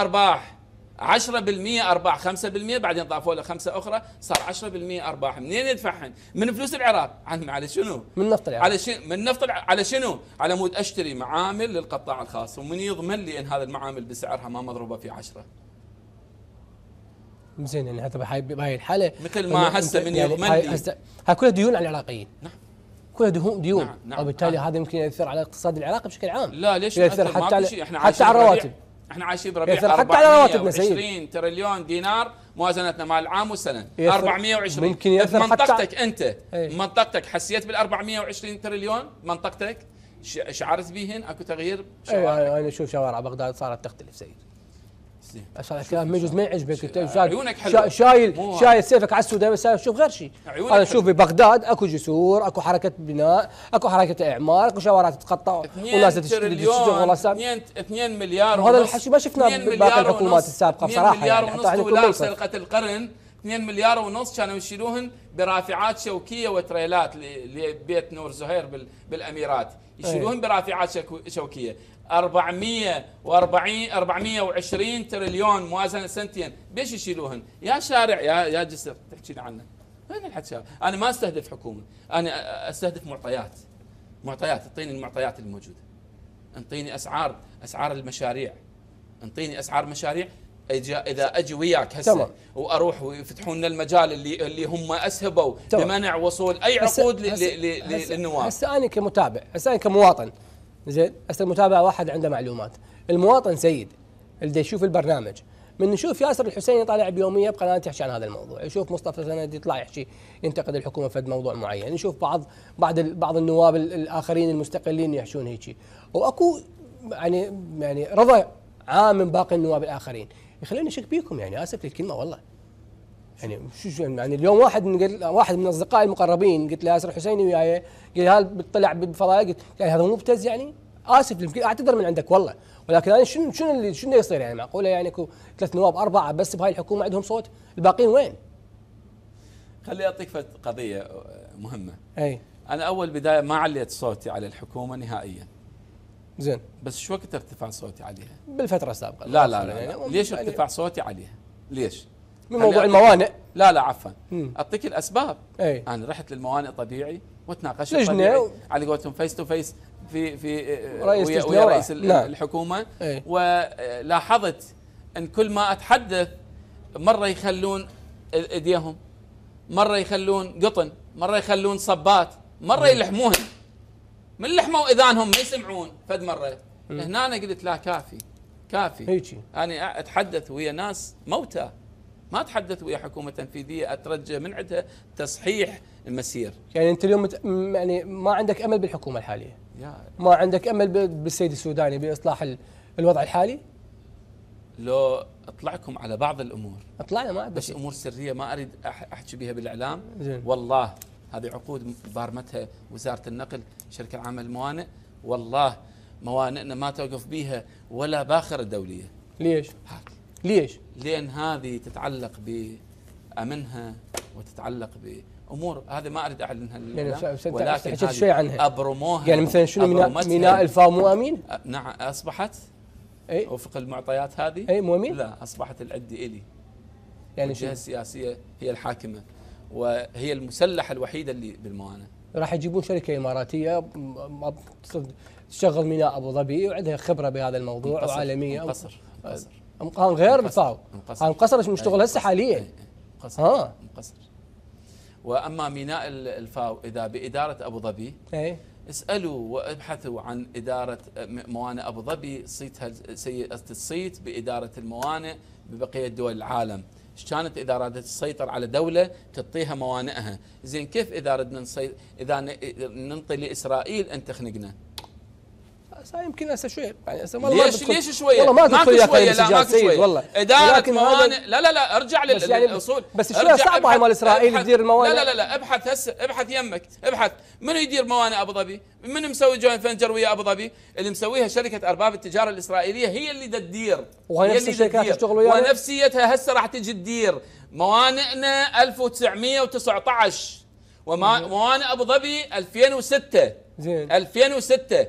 ارباح 10% ارباح 5% بعدين ضافوا له خمسه اخرى صار 10% ارباح منين يدفعهن؟ من فلوس العراق عن على شنو؟ من نفط العراق على شنو؟ من نفط على شنو؟ على مود اشتري معامل للقطاع الخاص ومن يضمن لي ان هذه المعامل بسعرها ما مضروبه في 10 زين يعني هذا بهاي بهاي الحاله مثل ما هسه يعني من يعني هاي كلها ديون على العراقيين نعم كلها ديون ديون نعم نعم وبالتالي آه. هذا يمكن ياثر على اقتصاد العراق بشكل عام لا ليش ياثر حتى على احنا حتى على الرواتب احنا عايشين بربيع ياثر حتى على رواتبنا سيد 20 تريليون دينار موازنتنا مع العام والسنه 420 ممكن ياثر منطقتك حتى انت منطقتك حسيت بال 420 تريليون منطقتك شعرت بيهن اكو تغيير إيه، شوارع انا اشوف شوارع بغداد صارت تختلف سيد صار كلام ميجوز ما يعجبك عيونك حلوه شايل شايل سيفك على السوداء بس شوف غير شيء انا شوف ببغداد اكو جسور اكو حركه بناء اكو حركه اعمار اكو شوارع تتقطع وناس تشتغل 2 2 مليار وهذا الحكي ما شفناه بباقي الحكومات السابقه بصراحه 2 مليار يعني ونص دولار يعني سرقه القرن 2 مليار ونص كانوا يشيلوهن برافعات شوكيه وتريلات لبيت نور زهير بالاميرات إيه. يشيلوهن برافعات شوكيه 440 420 تريليون موازنه سنتين بيش يشيلوهن يا شارع يا يا جسر تحكي لي عنه وين الحكي انا ما استهدف حكومه انا استهدف معطيات معطيات اعطيني المعطيات الموجوده انطيني اسعار اسعار المشاريع انطيني اسعار مشاريع اذا اجي وياك هسه واروح ويفتحون لنا المجال اللي اللي هم اسهبوا بمنع وصول اي عقود للنواب هسه انا كمتابع هسه انا كمواطن زين هسه المتابع واحد عنده معلومات المواطن سيد اللي يشوف البرنامج من نشوف ياسر الحسيني طالع بيوميه بقناه يحكي عن هذا الموضوع، يشوف مصطفى سند يطلع يحكي ينتقد الحكومه في موضوع معين، نشوف بعض بعض بعض النواب الاخرين المستقلين يحشون هيك، واكو يعني يعني رضا عام من باقي النواب الاخرين، يخليني اشك بيكم يعني اسف للكلمه والله. يعني شو شو يعني, يعني اليوم واحد من قل... واحد من اصدقائي المقربين قلت له ياسر حسيني وياي قال هذا طلع بالفضايا قلت يعني هذا مو مبتز يعني اسف يمكن اعتذر من عندك والله ولكن انا شنو شنو اللي شنو يصير يعني معقوله يعني اكو ثلاث نواب اربعه بس بهاي الحكومه عندهم صوت الباقيين وين؟ خليني اعطيك قضيه أه، مهمه اي انا اول بدايه ما عليت صوتي على الحكومه نهائيا زين بس شو وقت ارتفع صوتي عليها؟ بالفتره السابقه لا لا يعني لا, لا, لا. يعني ليش ارتفع صوتي عليها؟ ليش؟ من موضوع الموانئ لا لا عفوا اعطيك الاسباب اي انا رحت للموانئ طبيعي وتناقشت طبيعي نعم؟ على قولتهم فيس تو فيس في في آه، رئيس ويا, ويا رئيس لا. نعم. الحكومه أي. ولاحظت ان كل ما اتحدث مره يخلون ايديهم مره يخلون قطن مره يخلون صبات مره يلحموهم من لحموا اذانهم ما يسمعون فد مره هنا انا قلت لا كافي كافي هيجي انا اتحدث ويا ناس موتى ما تحدث ويا حكومه تنفيذيه اترجى من عندها تصحيح المسير يعني انت اليوم مت... يعني ما عندك امل بالحكومه الحاليه يا. ما عندك امل ب... بالسيد السوداني باصلاح ال... الوضع الحالي لو اطلعكم على بعض الامور اطلعنا ما بس شيء. امور سريه ما اريد احكي بها بالاعلام زين. والله هذه عقود بارمتها وزاره النقل الشركه العامه للموانئ والله موانئنا ما توقف بيها ولا باخره دوليه ليش؟ ليش؟ لأن هذه تتعلق بأمنها وتتعلق بأمور هذه ما أريد أعلنها يعني ولكن شوي عنها أبرموها يعني مثلا شنو ميناء, ميناء الفاو مو أمين؟ نعم أصبحت أي؟ وفق المعطيات هذه أي مو أمين؟ لا أصبحت العد إلي يعني الجهة السياسية هي الحاكمة وهي المسلحة الوحيدة اللي بالموانئ راح يجيبون شركه اماراتيه تشغل ميناء ابو ظبي وعندها خبره بهذا الموضوع عالميه قصر قصر غير رفعوا غنقصر مش مشتغل هسه حاليا مقصر ها مقصر واما ميناء الفاو اذا باداره ابو ظبي إيه. اسالوا وابحثوا عن اداره موانئ ابو ظبي صيتها سيئه الصيت باداره الموانئ ببقيه دول العالم ايش كانت اذا ارادت تسيطر على دوله تعطيها موانئها زين كيف اذا ردنا نسيطر اذا ننطي لاسرائيل ان تخنقنا يمكن هسه شوي يعني هسه والله ليش ليش شويه؟ والله ما تدخل وياك شويه لا ماكو شويه والله اداره موانئ لا لا لا ارجع بس يعني للاصول بس شويه صعبه هاي مال اسرائيل يدير الموانئ لا لا لا ابحث هسه ابحث يمك ابحث منو يدير موانئ ابو ظبي؟ من مسوي جوين فنجر ويا ابو ظبي؟ اللي مسويها شركه ارباب التجاره الاسرائيليه هي اللي تدير وهي نفس الشركات تشتغل وياها ونفسيتها هسه راح تجي تدير موانئنا 1919 وموانئ ابو ظبي 2006 زين 2006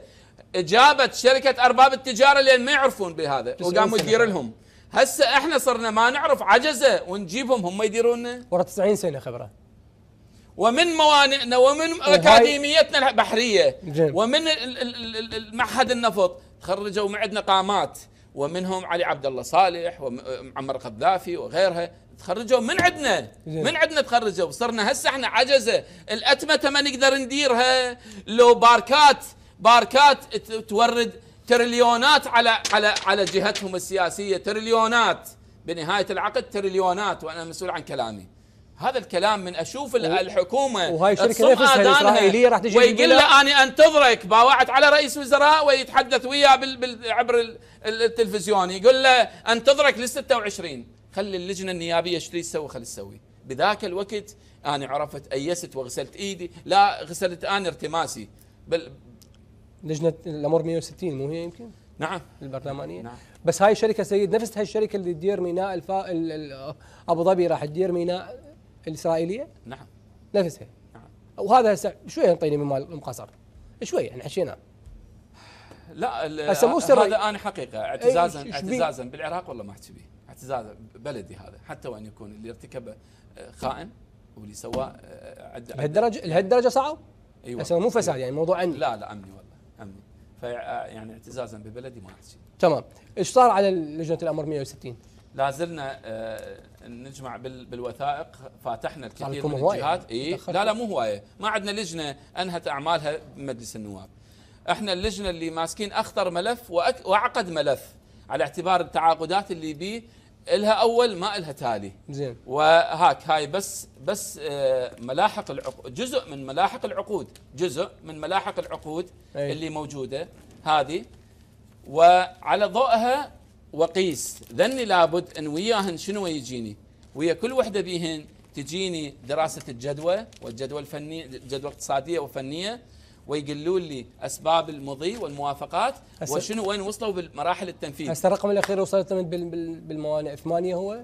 اجابت شركه ارباب التجاره لان ما يعرفون بهذا وقام يدير لهم هسه احنا صرنا ما نعرف عجزه ونجيبهم هم يديروننا ورا 90 سنه خبره ومن موانئنا ومن اكاديميتنا البحريه جيب. ومن معهد النفط خرجوا معدنا قامات ومنهم علي عبد الله صالح ومعمر قذافي وغيرها تخرجوا من عندنا من عندنا تخرجوا صرنا هسه احنا عجزه الاتمته ما نقدر نديرها لو باركات باركات تورد تريليونات على على على جهتهم السياسيه تريليونات بنهايه العقد تريليونات وانا مسؤول عن كلامي هذا الكلام من اشوف الحكومه وهاي الشركه نفسها الاسرائيليه راح تجي ويقول له انا انتظرك باوعت على رئيس وزراء ويتحدث وياه عبر التلفزيون يقول له انتظرك لل 26 خلي اللجنه النيابيه ايش تسوي خلي تسوي بذاك الوقت انا عرفت ايست وغسلت ايدي لا غسلت انا ارتماسي بل لجنه الامور 160 مو هي يمكن؟ نعم البرلمانيه نعم بس هاي الشركه سيد نفس هاي الشركه اللي تدير ميناء الفا... ابو ظبي راح تدير ميناء الاسرائيليه؟ نعم نفسها نعم وهذا هسه شويه انطيني من مال ام قصر شويه احنا يعني حشيناه لا هسه مو سر هذا انا حقيقه اعتزازا اعتزازا بالعراق والله ما احكي به اعتزازا بلدي هذا حتى وان يكون اللي ارتكبه آه، خائن واللي سواه آه، عد لهالدرجه لهالدرجه صعب؟ ايوه هسه مو فساد يعني موضوع امني لا لا امني يعني اعتزازا ببلدي ما احسن تمام ايش صار على لجنه الامر 160 لا زلنا آه، نجمع بالوثائق فاتحنا الكثير من الجهات اي لا لا مو هوايه ما عندنا لجنه انهت اعمالها بمجلس النواب احنا اللجنه اللي ماسكين اخطر ملف واعقد ملف على اعتبار التعاقدات اللي بيه الها اول ما الها تالي زين وهاك هاي بس بس آه، ملاحق العقود جزء من ملاحق العقود جزء من ملاحق العقود أي. اللي موجوده هذه وعلى ضوءها وقيس ذني لابد ان وياهن شنو يجيني ويا كل وحده بيهن تجيني دراسه الجدوى والجدوى الفنيه الجدوى الاقتصاديه وفنيه ويقولوا لي اسباب المضي والموافقات وشنو وين وصلوا بالمراحل التنفيذ هسه الرقم الاخير وصلت بالموانئ 8 هو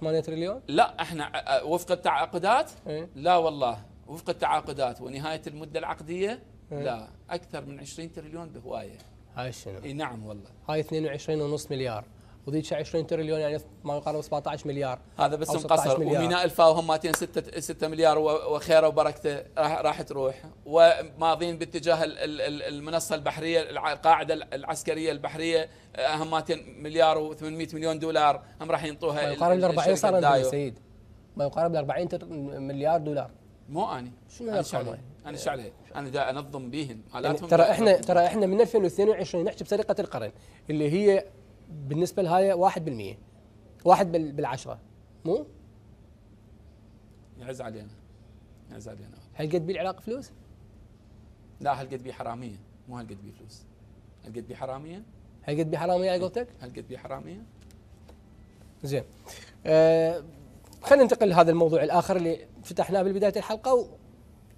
8 تريليون لا احنا وفق التعاقدات إيه. لا والله وفق التعاقدات ونهايه المده العقديه إيه. لا اكثر من 20 تريليون بهوايه هاي شنو اي نعم والله هاي 22 ونص مليار وذيك 20 تريليون يعني ما يقارب 17 مليار هذا بس مقصر وميناء الفاو هم 6 6 مليار وخيره وبركته راح, راح تروح وماضين باتجاه المنصه البحريه القاعده العسكريه البحريه آه، هم مليار و800 مليون دولار هم راح ينطوها ما يقارب ال 40 صار سيد ما يقارب ال 40 مليار دولار مو اني شنو انا ايش عليه؟ انا ايش عليه؟ انا دا انظم بهن يعني ترى احنا ترى احنا من 2022 نحكي بسرقه القرن اللي هي بالنسبه لهاي 1% واحد بالعشره مو؟ يعز علينا يعز علينا هل قد بي العراق فلوس؟ لا هل قد بي حراميه مو هل قد بي فلوس هل قد بي حراميه؟ هل قد بي حراميه على قولتك؟ هل قد بي حراميه؟ زين آه خلينا ننتقل لهذا الموضوع الاخر اللي فتحناه بالبدايه الحلقه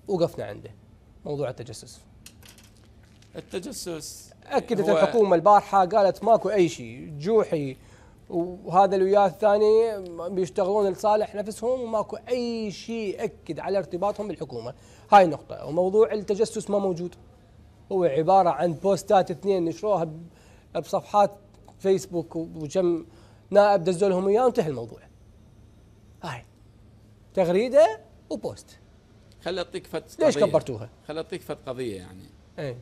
ووقفنا عنده موضوع التجسس التجسس اكدت الحكومه البارحه قالت ماكو اي شيء جوحي وهذا الوياه الثاني بيشتغلون لصالح نفسهم وماكو اي شيء اكد على ارتباطهم بالحكومه هاي نقطه وموضوع التجسس ما موجود هو عباره عن بوستات اثنين نشروها بصفحات فيسبوك وكم نائب دزوا لهم اياه وانتهى الموضوع هاي تغريده وبوست خلي اعطيك فت ليش كبرتوها؟ خلي اعطيك فت قضيه يعني ايه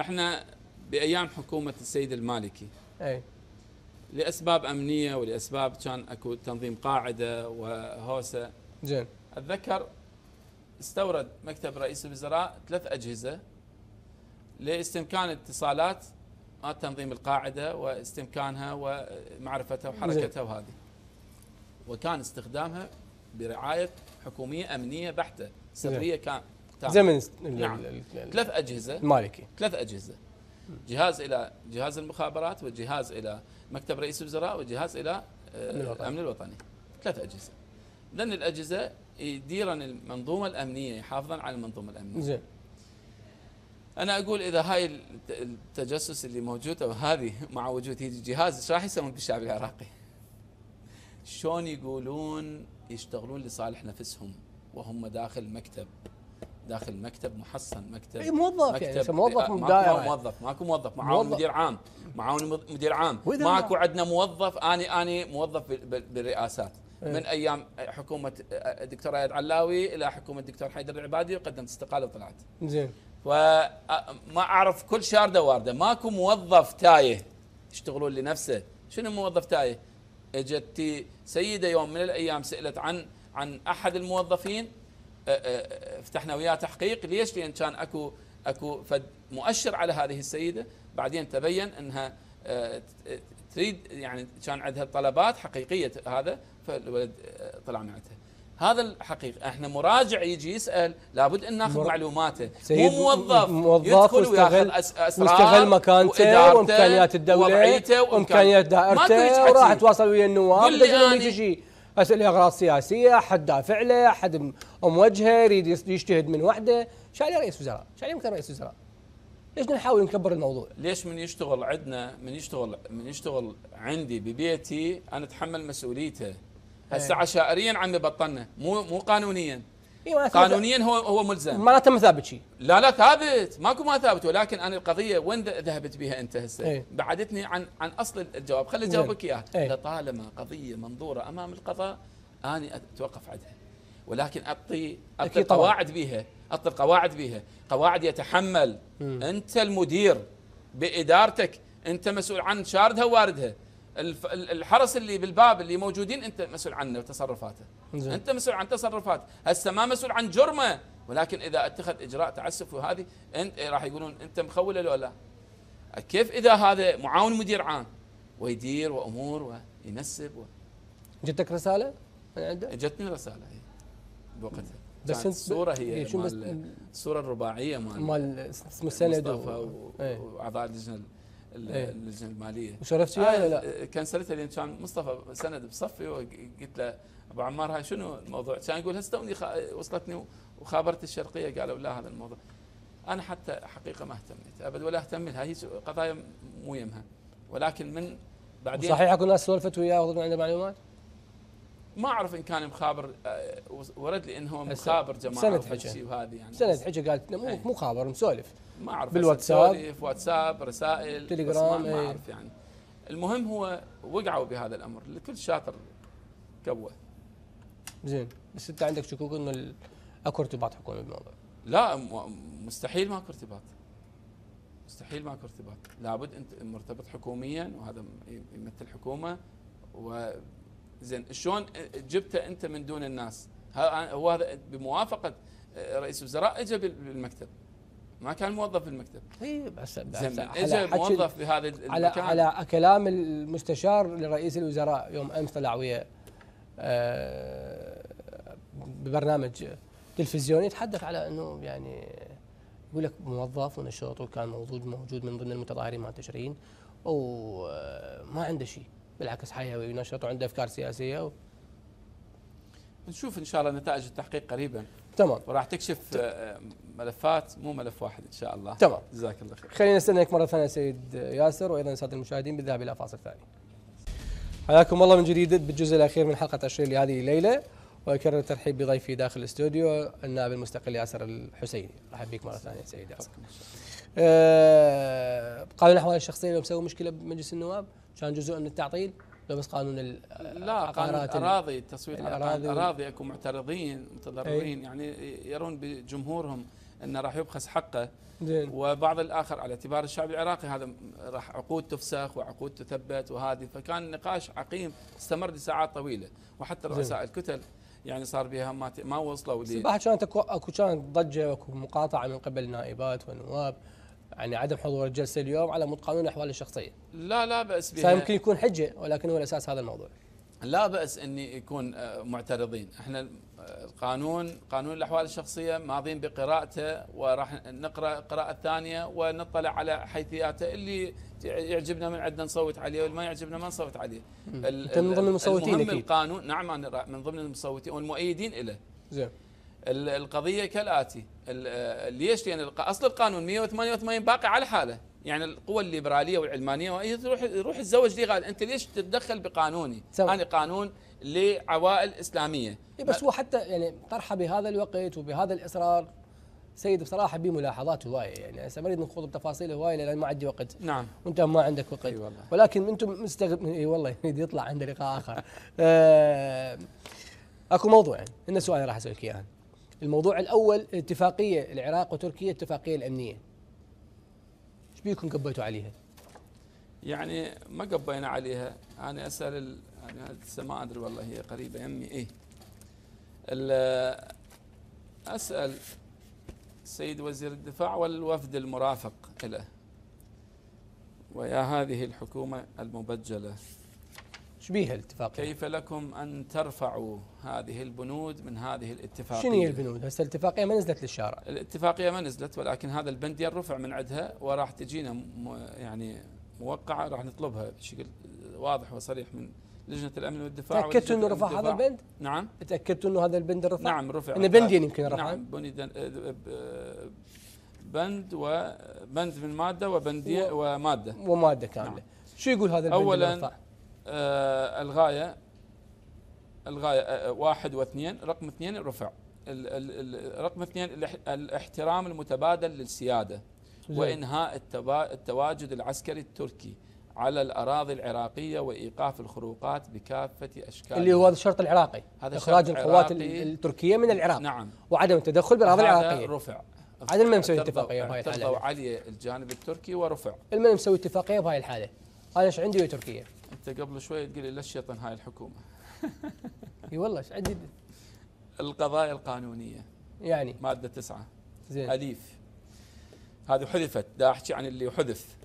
احنا بايام حكومه السيد المالكي اي لاسباب امنيه ولاسباب كان اكو تنظيم قاعده وهوسه زين اتذكر استورد مكتب رئيس الوزراء ثلاث اجهزه لاستمكان اتصالات تنظيم القاعده واستمكانها ومعرفتها وحركتها وهذه وكان استخدامها برعايه حكوميه امنيه بحته سريه كان تعمل. زمن نعم. ثلاث اجهزه مالكي ثلاث اجهزه جهاز الى جهاز المخابرات وجهاز الى مكتب رئيس الوزراء وجهاز الى الامن آه، الوطني ثلاث اجهزه لان الاجهزه يديرن المنظومه الامنيه يحافظا على المنظومه الامنيه زين انا اقول اذا هاي التجسس اللي موجوده وهذه مع وجود هيجي جهاز ايش راح يسوون بالشعب العراقي؟ شلون يقولون يشتغلون لصالح نفسهم وهم داخل مكتب داخل مكتب محصن مكتب اي موظف يعني، مكتب يعني موظف آه، من دائره موظف ماكو موظف معاون مدير عام معاون مدير عام ماكو عندنا موظف اني اني موظف بالرئاسات إيه. من ايام حكومه آه، الدكتور اياد علاوي الى حكومه الدكتور حيدر العبادي وقدمت استقاله وطلعت زين فما آه، اعرف كل شارده وارده ماكو موظف تايه يشتغلون لنفسه شنو موظف تايه اجت سيده يوم من الايام سالت عن عن احد الموظفين أه، أه، فتحنا وياه تحقيق ليش لان كان اكو اكو فد مؤشر على هذه السيده بعدين تبين انها أه، تريد يعني كان عندها طلبات حقيقيه هذا فالولد طلع معتها هذا الحقيقة احنا مراجع يجي يسأل لابد ان ناخذ مر... معلوماته مو موظف, موظف يدخل وياخذ اسرار مستغل مكانته وامكانيات الدولة وامكانيات دائرته وراح يتواصل ويا النواب قل لي اسئله اغراض سياسيه حد دافع له حد موجهه يريد يجتهد من وحده شايل رئيس وزراء شايل مكتب رئيس وزراء ليش نحاول نكبر الموضوع ليش من يشتغل عندنا من يشتغل من يشتغل عندي ببيتي انا اتحمل مسؤوليته هسه إيه. عشائريا عم يبطلنا مو مو قانونيا إيه قانونيا هو هو ملزم معناته ما ثابت شيء لا لا ثابت ماكو ما ثابت ولكن انا القضيه وين ذهبت بها انت هسه؟ ايه؟ بعدتني عن عن اصل الجواب خلي اجاوبك اياه ايه؟ لطالما قضيه منظوره امام القضاء انا اتوقف عندها ولكن اعطي اعطي القواعد بها اعطي القواعد بها قواعد يتحمل مم. انت المدير بادارتك انت مسؤول عن شاردها وواردها الحرس اللي بالباب اللي موجودين انت مسؤول عنه وتصرفاته زي. انت مسؤول عن تصرفات هسه ما مسؤول عن جرمه ولكن اذا اتخذ اجراء تعسف وهذه انت راح يقولون انت مخوله لو لا كيف اذا هذا معاون مدير عام ويدير وامور وينسب و... جتك رساله من عنده؟ جتني رساله هي إيه. بوقتها بس انت الصوره هي إيه، مال الصوره الرباعيه مال مال اسمه السند إيه. واعضاء اللجنه إيه. اللجنه الماليه وشرفت فيها آه، ولا لا؟ كان لان كان مصطفى سند بصفي وقلت له ابو عمار هاي شنو الموضوع؟ كان يقول هسه توني وصلتني وخابرت الشرقيه قالوا لا هذا الموضوع انا حتى حقيقه ما اهتميت ابد ولا اهتم لها هي قضايا مو يمها ولكن من بعدين صحيح اكو ناس سولفت وياه وظنوا عنده معلومات؟ ما اعرف ان كان مخابر آه، ورد لي انه مخابر جماعه سند حجه وهذه يعني سند حجه قالت مو إيه. مخابر مسولف ما اعرف بالواتساب واتساب رسائل تليجرام ما, إيه. اعرف اعرف يعني المهم هو وقعوا بهذا الامر لكل شاطر كوه زين بس انت عندك شكوك انه اكو ارتباط حكومي بالموضوع لا مستحيل ماكو ارتباط مستحيل ماكو ارتباط لابد انت مرتبط حكوميا وهذا يمثل حكومه و زين شلون جبته انت من دون الناس هو هذا بموافقه آه، رئيس الوزراء اجى بالمكتب ما كان موظف المكتب اي طيب، بس, بس اجى موظف بهذا المكان على على كلام المستشار لرئيس الوزراء يوم امس طلع ويا آه، ببرنامج تلفزيوني يتحدث على انه يعني يقول لك موظف ونشاط وكان موجود موجود من ضمن المتظاهرين مع تشرين وما آه، عنده شيء بالعكس حيوي ونشط وعنده افكار سياسيه و... نشوف ان شاء الله نتائج التحقيق قريبا تمام وراح تكشف آه، آه، ملفات مو ملف واحد ان شاء الله تمام جزاك الله خير خلينا نستناك مره ثانيه سيد ياسر وايضا ساده المشاهدين بالذهاب الى فاصل ثاني حياكم الله من جديد بالجزء الاخير من حلقه تشرين لهذه الليله واكرر الترحيب بضيفي داخل الاستوديو النائب المستقل ياسر الحسيني راح بك مره ثانيه سيد ياسر آه قانون الاحوال الشخصيه اليوم سوى مشكله بمجلس النواب كان جزء من التعطيل لو بس قانون لا آه، قانون الاراضي التصويت الاراضي الاراضي اكو معترضين متضررين يعني يرون بجمهورهم انه راح يبخس حقه زين. وبعض الاخر على اعتبار الشعب العراقي هذا راح عقود تفسخ وعقود تثبت وهذه فكان نقاش عقيم استمر لساعات طويله وحتى رؤساء الكتل يعني صار بها ما ما وصلوا لي بعد كانت اكو كانت ضجه واكو مقاطعه من قبل نائبات ونواب يعني عدم حضور الجلسه اليوم على مود قانون الاحوال الشخصيه لا لا باس بها يمكن يكون حجه ولكن هو الاساس هذا الموضوع لا باس ان يكون آه، معترضين احنا آه، القانون قانون الاحوال الشخصيه ماضين بقراءته وراح نقرا القراءه الثانيه ونطلع على حيثياته اللي يعجبنا من عندنا نصوت عليه واللي ما يعجبنا ما نصوت عليه انت نعم، من ضمن المصوتين المهم القانون نعم انا من ضمن المصوتين والمؤيدين له زين القضيه كالاتي آه، ليش؟ لان يعني اصل القانون 188 باقي على حاله يعني القوى الليبراليه والعلمانيه وهي تروح روح تزوج قال انت ليش تتدخل بقانوني؟ سوي. انا قانون لعوائل اسلاميه إيه، بس هو حتى يعني طرحه بهذا الوقت وبهذا الاصرار سيد بصراحه بي ملاحظات هوايه يعني هسه ما اريد نخوض بتفاصيل هوايه لان ما عندي وقت نعم وانت ما عندك وقت اي أيوة والله ولكن انتم مستغرب اي والله يطلع عنده لقاء اخر آه اكو موضوع هنا سؤال راح اسالك اياه الموضوع الاول اتفاقيه العراق وتركيا الاتفاقيه الامنيه ايش بيكم قبيتوا عليها يعني ما قبينا عليها انا اسال ال... انا ما ادري والله هي قريبه يمي ايه اسال السيد وزير الدفاع والوفد المرافق له ويا هذه الحكومه المبجله تشبيه الاتفاقية يعني. كيف لكم أن ترفعوا هذه البنود من هذه الاتفاقية شنو هي البنود هسه الاتفاقية ما نزلت للشارع الاتفاقية ما نزلت ولكن هذا البند يرفع من عندها وراح تجينا يعني موقعة راح نطلبها بشكل واضح وصريح من لجنه الامن والدفاع تأكدتوا انه رفع هذا البند؟ نعم تأكدتوا انه هذا البند رفع؟ نعم رفع انه بندين يعني يمكن رفع نعم آه، آه، آه، بند بند وبند من ماده وبنديه و... وماده وماده كامله نعم. شو يقول هذا البند اولا آه، الغاية الغاية آه، آه، واحد واثنين رقم اثنين الرفع رقم اثنين الاحترام المتبادل للسيادة وإنهاء التواجد العسكري التركي على الأراضي العراقية وإيقاف الخروقات بكافة أشكالها اللي هو هذا الشرط العراقي هذا إخراج القوات التركية من العراق نعم وعدم التدخل بالأراضي العراقية رفع عاد المهم مسوي اتفاقيه بهاي الحاله علي الجانب التركي ورفع المهم مسوي اتفاقيه بهاي الحاله انا ايش عندي ويا تركيا قبل شوي تقول لي ليش الشيطان هاي الحكومه اي والله ايش عدد القضايا القانونيه يعني ماده تسعة زين اليف هذه حذفت دا احكي عن اللي حذف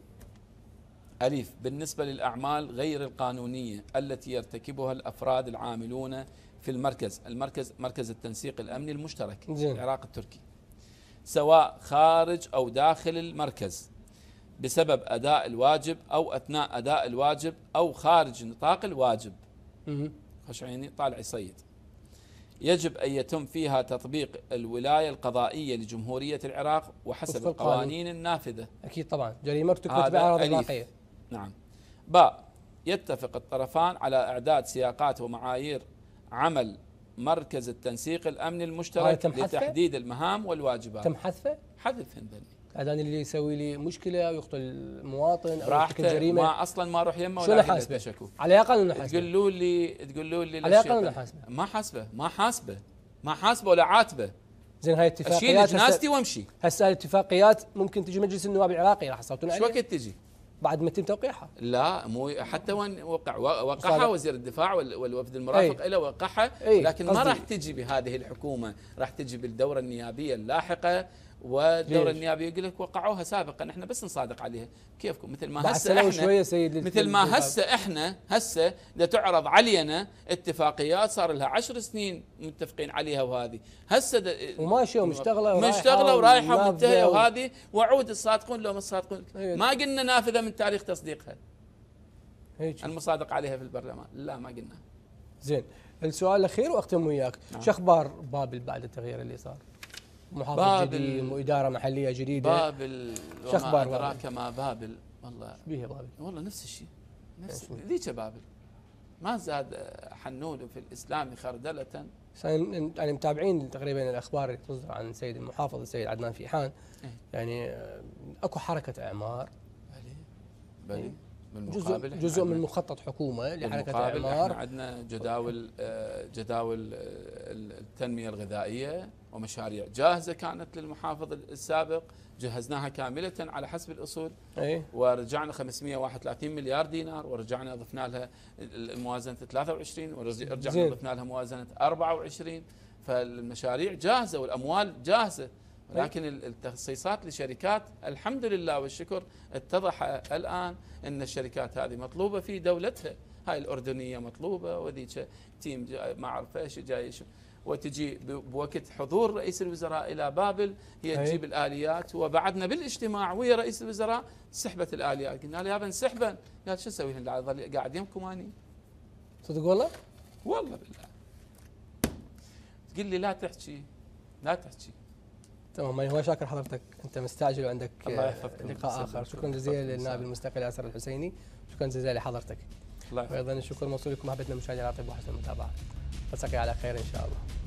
اليف بالنسبه للاعمال غير القانونيه التي يرتكبها الافراد العاملون في المركز المركز مركز التنسيق الامني المشترك زين. العراق التركي سواء خارج او داخل المركز بسبب أداء الواجب أو أثناء أداء الواجب أو خارج نطاق الواجب خشعيني طالع يصيد يجب أن يتم فيها تطبيق الولاية القضائية لجمهورية العراق وحسب القوانين النافذة أكيد طبعا جريمة تكتب أراضي الواقعية نعم باء يتفق الطرفان على إعداد سياقات ومعايير عمل مركز التنسيق الأمني المشترك لتحديد المهام والواجبات تم حذفه؟ حذف هندني الاعلان اللي يسوي لي مشكله ويقتل مواطن او يرتكب جريمه ما اصلا ما اروح يمه ولا احاسبه على الاقل حاسبه تقولوا لي تقولوا لي على الاقل حاسبه ما حاسبه ما حاسبه ما حاسبه ولا عاتبه زين هاي اتفاقيات اشيل جنازتي وامشي هسه الاتفاقيات ممكن تجي مجلس النواب العراقي راح يصوتون عليها شو وقت تجي؟ بعد ما يتم توقيعها لا مو حتى وين وقع وقعها وزير الدفاع والوفد المرافق إيه. له وقعها إيه، لكن ما راح تجي بهذه الحكومه راح تجي بالدوره النيابيه اللاحقه والدوري النيابي يقول لك وقعوها سابقا احنا بس نصادق عليها كيفكم مثل ما هسه احنا شوية سيد مثل ما هسه احنا هسه اذا تعرض علينا اتفاقيات صار لها عشر سنين متفقين عليها وهذه هسه وماشيه ومشتغله ورايحه مشتغله ورايحه ومنتهيه وهذه وعود الصادقون لو ما الصادقون أيوة. ما قلنا نافذه من تاريخ تصديقها هيك المصادق عليها في البرلمان لا ما قلنا زين السؤال الاخير واختم وياك نعم. شو اخبار بابل بعد التغيير اللي صار؟ محافظ بابل جديد واداره محليه جديده بابل شو اخبار ادراك ما بابل والله بيها بابل والله نفس الشيء نفس ذيك بابل ما زاد حنون في الاسلام خردله يعني متابعين تقريبا الاخبار اللي تصدر عن السيد المحافظ السيد عدنان فيحان إيه. يعني آه، اكو حركه اعمار بلي بلي من جزء جزء من مخطط حكومه لحركه يعني الاعمار عندنا جداول آه، جداول آه، التنميه الغذائيه ومشاريع جاهزه كانت للمحافظ السابق جهزناها كامله على حسب الاصول ورجعنا 531 مليار دينار ورجعنا ضفنا لها موازنه 23 ورجعنا ضفنا لها موازنه 24 فالمشاريع جاهزه والاموال جاهزه طيب. لكن التخصيصات لشركات الحمد لله والشكر اتضح الآن أن الشركات هذه مطلوبة في دولتها هاي الأردنية مطلوبة وذيك تيم ما أعرف إيش جاي وتجي بوقت حضور رئيس الوزراء الى بابل هي أي. طيب. تجيب الاليات وبعدنا بالاجتماع ويا رئيس الوزراء سحبت الاليات قلنا له يابا نسحبا قال شو اسوي هنا قاعد يمكم اني صدق والله؟ والله بالله تقول لي لا تحكي لا تحكي تمام ماني هو شاكر حضرتك انت مستعجل وعندك آه، لقاء اخر شكرا جزيلا للنائب المستقل ياسر الحسيني شكرا جزيلا لحضرتك الله وايضا الشكر موصول لكم احبتنا المشاهدين على وحسن المتابعه نلتقي على خير ان شاء الله